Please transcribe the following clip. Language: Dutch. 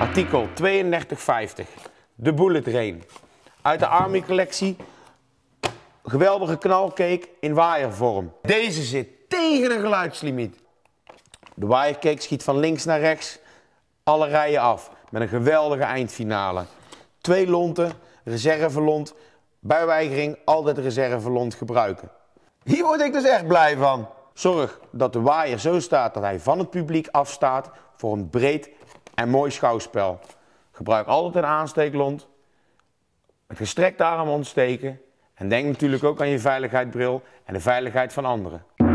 Artikel 3250. De Bullet Rain. Uit de Army collectie. Geweldige knalcake in waaiervorm. Deze zit tegen een geluidslimiet. De waaiercake schiet van links naar rechts alle rijen af. Met een geweldige eindfinale. Twee lonten, reservelont. Bij weigering altijd reservelont gebruiken. Hier word ik dus echt blij van. Zorg dat de waaier zo staat dat hij van het publiek afstaat voor een breed en mooi schouwspel. Gebruik altijd een aansteeklont. Het gestrekt arm ontsteken. En denk natuurlijk ook aan je veiligheidsbril en de veiligheid van anderen.